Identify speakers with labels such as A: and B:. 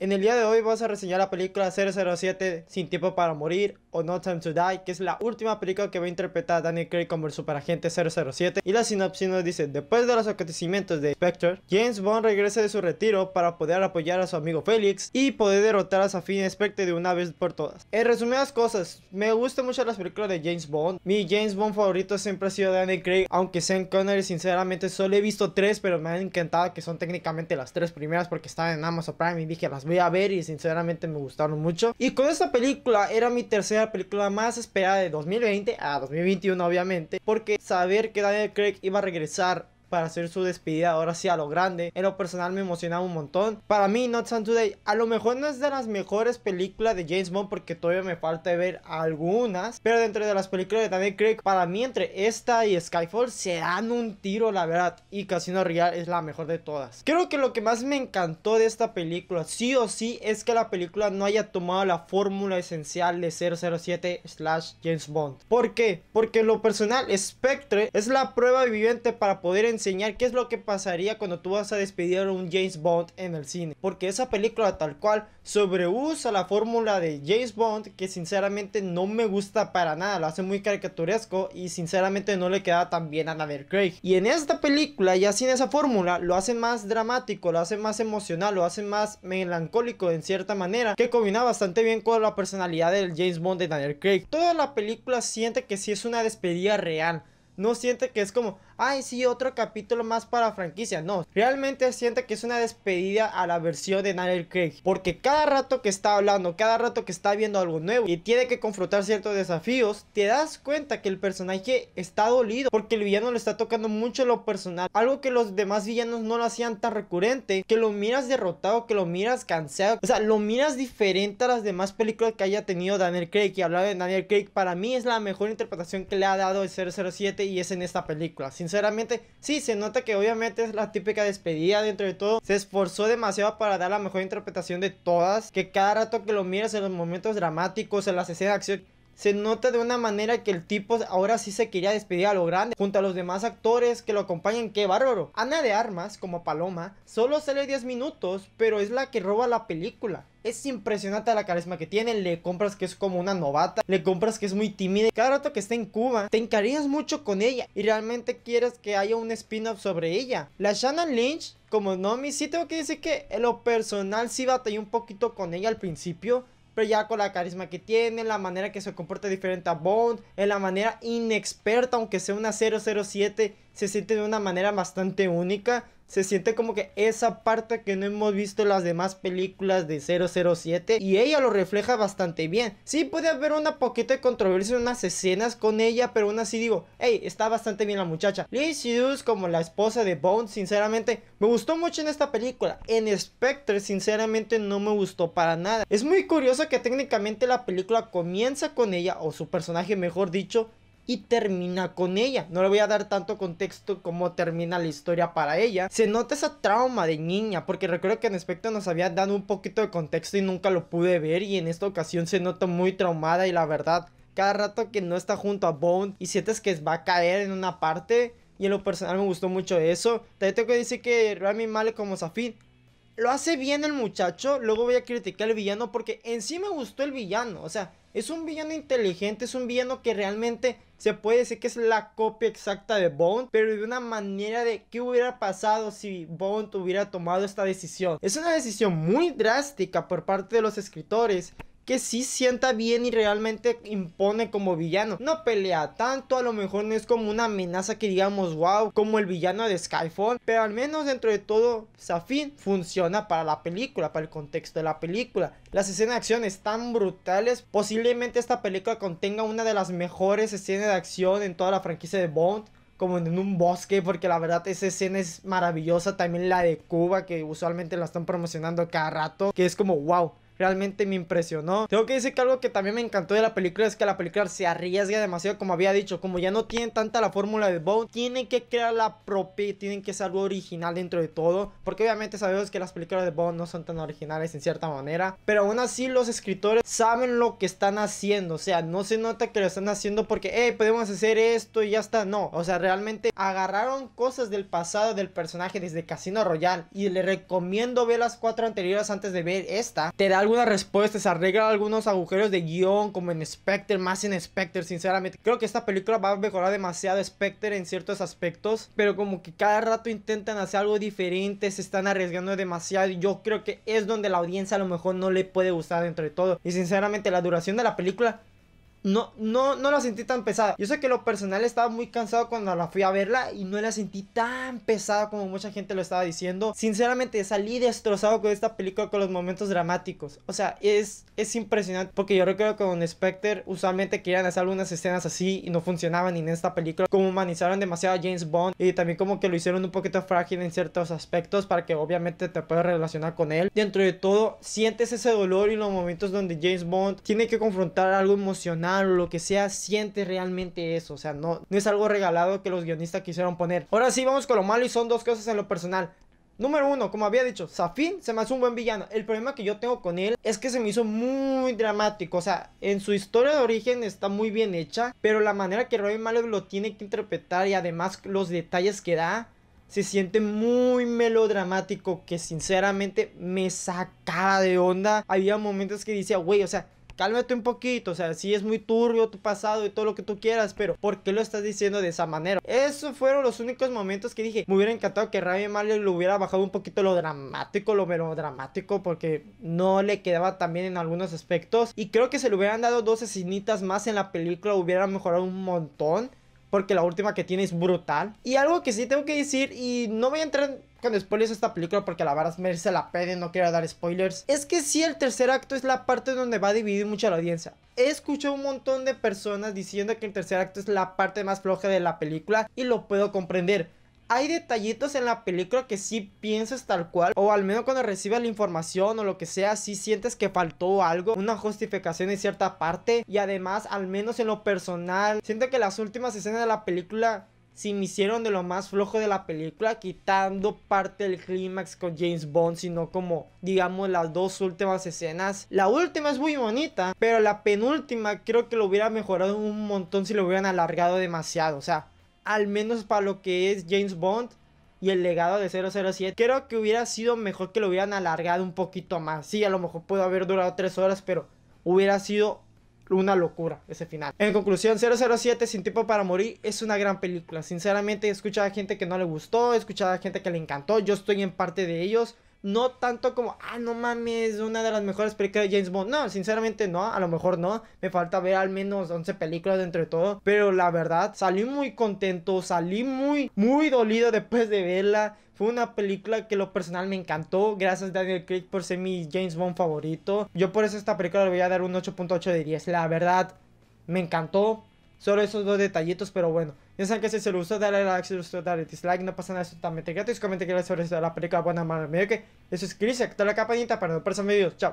A: En el día de hoy vas a reseñar la película 007 Sin Tiempo para Morir o No Time to Die, que es la última película que va a interpretar a Daniel Craig como el superagente 007. Y la sinopsis nos dice, después de los acontecimientos de Spectre, James Bond regresa de su retiro para poder apoyar a su amigo Félix y poder derrotar a Safin Spectre de una vez por todas. En resumidas cosas, me gustan mucho las películas de James Bond. Mi James Bond favorito siempre ha sido Daniel Craig, aunque Sean Connery sinceramente solo he visto tres, pero me han encantado que son técnicamente las tres primeras porque estaban en Amazon Prime y dije las voy a ver y sinceramente me gustaron mucho. Y con esta película era mi tercera la película más esperada de 2020 a 2021 obviamente, porque saber que Daniel Craig iba a regresar para hacer su despedida ahora sí a lo grande. En lo personal me emocionaba un montón. Para mí, Not Sun Today, a lo mejor no es de las mejores películas de James Bond porque todavía me falta ver algunas. Pero dentro de las películas de Daniel Craig, para mí entre esta y Skyfall se dan un tiro, la verdad. Y Casino Real es la mejor de todas. Creo que lo que más me encantó de esta película, sí o sí, es que la película no haya tomado la fórmula esencial de 007 slash James Bond. ¿Por qué? Porque en lo personal, Spectre es la prueba viviente para poder enseñar qué es lo que pasaría cuando tú vas a despedir a un James Bond en el cine. Porque esa película tal cual sobreusa la fórmula de James Bond que sinceramente no me gusta para nada. Lo hace muy caricaturesco y sinceramente no le queda tan bien a Daniel Craig. Y en esta película ya sin esa fórmula lo hace más dramático, lo hace más emocional, lo hace más melancólico en cierta manera. Que combina bastante bien con la personalidad del James Bond de Daniel Craig. Toda la película siente que sí es una despedida real. No siente que es como, ay sí, otro capítulo más para franquicia. No, realmente siente que es una despedida a la versión de Daniel Craig. Porque cada rato que está hablando, cada rato que está viendo algo nuevo y tiene que confrontar ciertos desafíos, te das cuenta que el personaje está dolido. Porque el villano le está tocando mucho lo personal. Algo que los demás villanos no lo hacían tan recurrente. Que lo miras derrotado, que lo miras cansado. O sea, lo miras diferente a las demás películas que haya tenido Daniel Craig. Y hablar de Daniel Craig para mí es la mejor interpretación que le ha dado el 007 y es en esta película, sin Sinceramente, sí, se nota que obviamente es la típica despedida dentro de todo. Se esforzó demasiado para dar la mejor interpretación de todas. Que cada rato que lo miras en los momentos dramáticos, en las escenas de acción se nota de una manera que el tipo ahora sí se quería despedir a lo grande, junto a los demás actores que lo acompañan, qué bárbaro. Ana de Armas, como Paloma, solo sale 10 minutos, pero es la que roba la película. Es impresionante la carisma que tiene, le compras que es como una novata, le compras que es muy tímida. Cada rato que está en Cuba, te encariñas mucho con ella y realmente quieres que haya un spin-off sobre ella. La Shannon Lynch, como Nomi, sí tengo que decir que en lo personal sí batallé un poquito con ella al principio, pero ya con la carisma que tiene, la manera que se comporta diferente a Bond, en la manera inexperta, aunque sea una 007, se siente de una manera bastante única se siente como que esa parte que no hemos visto en las demás películas de 007 y ella lo refleja bastante bien. Sí puede haber una poquita de controversia en unas escenas con ella, pero aún así digo, hey, está bastante bien la muchacha. Lee Sidus como la esposa de Bond sinceramente, me gustó mucho en esta película. En Spectre, sinceramente, no me gustó para nada. Es muy curioso que técnicamente la película comienza con ella, o su personaje mejor dicho, y termina con ella. No le voy a dar tanto contexto como termina la historia para ella. Se nota esa trauma de niña, porque recuerdo que en aspecto nos había dado un poquito de contexto y nunca lo pude ver y en esta ocasión se nota muy traumada y la verdad, cada rato que no está junto a Bone y sientes que va a caer en una parte y en lo personal me gustó mucho eso. También tengo que decir que Rami mal como Safin lo hace bien el muchacho, luego voy a criticar el villano porque en sí me gustó el villano, o sea, es un villano inteligente, es un villano que realmente se puede decir que es la copia exacta de Bond, pero de una manera de qué hubiera pasado si Bond hubiera tomado esta decisión. Es una decisión muy drástica por parte de los escritores, que sí sienta bien y realmente impone como villano. No pelea tanto, a lo mejor no es como una amenaza que digamos, wow, como el villano de Skyfall, pero al menos dentro de todo, Safin funciona para la película, para el contexto de la película. Las escenas de acción están brutales, posiblemente esta película contenga una de las mejores escenas de acción en toda la franquicia de Bond como en un bosque, porque la verdad esa escena es maravillosa. También la de Cuba, que usualmente la están promocionando cada rato, que es como wow realmente me impresionó. Tengo que decir que algo que también me encantó de la película es que la película se arriesga demasiado, como había dicho, como ya no tienen tanta la fórmula de Bone, tienen que crear la propia tienen que ser algo original dentro de todo, porque obviamente sabemos que las películas de Bone no son tan originales en cierta manera, pero aún así los escritores saben lo que están haciendo, o sea, no se nota que lo están haciendo porque, hey, eh, podemos hacer esto y ya está, no, o sea, realmente agarraron cosas del pasado del personaje desde Casino Royale y le recomiendo ver las cuatro anteriores antes de ver esta, te da algo algunas respuestas, arregla algunos agujeros de guión, como en Spectre, más en Spectre, sinceramente. Creo que esta película va a mejorar demasiado Spectre en ciertos aspectos, pero como que cada rato intentan hacer algo diferente, se están arriesgando demasiado. Y yo creo que es donde la audiencia a lo mejor no le puede gustar dentro de todo. Y sinceramente, la duración de la película no, no, no la sentí tan pesada. Yo sé que lo personal estaba muy cansado cuando la fui a verla y no la sentí tan pesada como mucha gente lo estaba diciendo. Sinceramente salí destrozado con esta película con los momentos dramáticos. O sea, es, es impresionante porque yo recuerdo que con Spectre usualmente querían hacer algunas escenas así y no funcionaban ni en esta película como humanizaron demasiado a James Bond y también como que lo hicieron un poquito frágil en ciertos aspectos para que obviamente te puedas relacionar con él. Dentro de todo, sientes ese dolor y los momentos donde James Bond tiene que confrontar algo emocional o lo que sea, siente realmente eso. O sea, no, no es algo regalado que los guionistas quisieron poner. Ahora sí, vamos con lo malo y son dos cosas en lo personal. Número uno, como había dicho, Safin se me hace un buen villano. El problema que yo tengo con él es que se me hizo muy dramático. O sea, en su historia de origen está muy bien hecha, pero la manera que Robin Malek lo tiene que interpretar y además los detalles que da, se siente muy melodramático que sinceramente me sacaba de onda. Había momentos que decía, güey, o sea, cálmate un poquito, o sea, sí es muy turbio tu pasado y todo lo que tú quieras, pero ¿por qué lo estás diciendo de esa manera? Esos fueron los únicos momentos que dije, me hubiera encantado que Rami Malek lo hubiera bajado un poquito lo dramático, lo melodramático, porque no le quedaba tan bien en algunos aspectos. Y creo que se le hubieran dado dos escenitas más en la película, hubiera mejorado un montón porque la última que tiene es brutal. Y algo que sí tengo que decir, y no voy a entrar con spoilers esta película porque la verdad merece la pena y no quiero dar spoilers. Es que sí, el tercer acto es la parte donde va a dividir mucho la audiencia. He escuchado un montón de personas diciendo que el tercer acto es la parte más floja de la película y lo puedo comprender. Hay detallitos en la película que sí piensas tal cual, o al menos cuando recibes la información o lo que sea, sí sientes que faltó algo, una justificación en cierta parte, y además, al menos en lo personal, siento que las últimas escenas de la película si me hicieron de lo más flojo de la película, quitando parte del clímax con James Bond, sino como, digamos, las dos últimas escenas. La última es muy bonita, pero la penúltima creo que lo hubiera mejorado un montón si lo hubieran alargado demasiado. O sea, al menos para lo que es James Bond y el legado de 007, creo que hubiera sido mejor que lo hubieran alargado un poquito más. Sí, a lo mejor pudo haber durado tres horas, pero hubiera sido una locura ese final. En conclusión, 007 Sin Tiempo para Morir es una gran película. Sinceramente, he escuchado a gente que no le gustó, he escuchado a gente que le encantó. Yo estoy en parte de ellos. No tanto como, ah, no mames, una de las mejores películas de James Bond. No, sinceramente no, a lo mejor no. Me falta ver al menos 11 películas dentro de todo. Pero la verdad, salí muy contento, salí muy, muy dolido después de verla fue una película que lo personal me encantó. Gracias Daniel Craig por ser mi James Bond favorito. Yo por eso esta película le voy a dar un 8.8 de 10. La verdad, me encantó. Solo esos dos detallitos, pero bueno. Ya saben que si se les gustó, dale like, si les gustó, dale dislike. No pasa nada, es totalmente gratis. Comenten que les sobre la película buena, mala, medio que. Y suscribirse, activa la campanita para no perderse videos. Chao.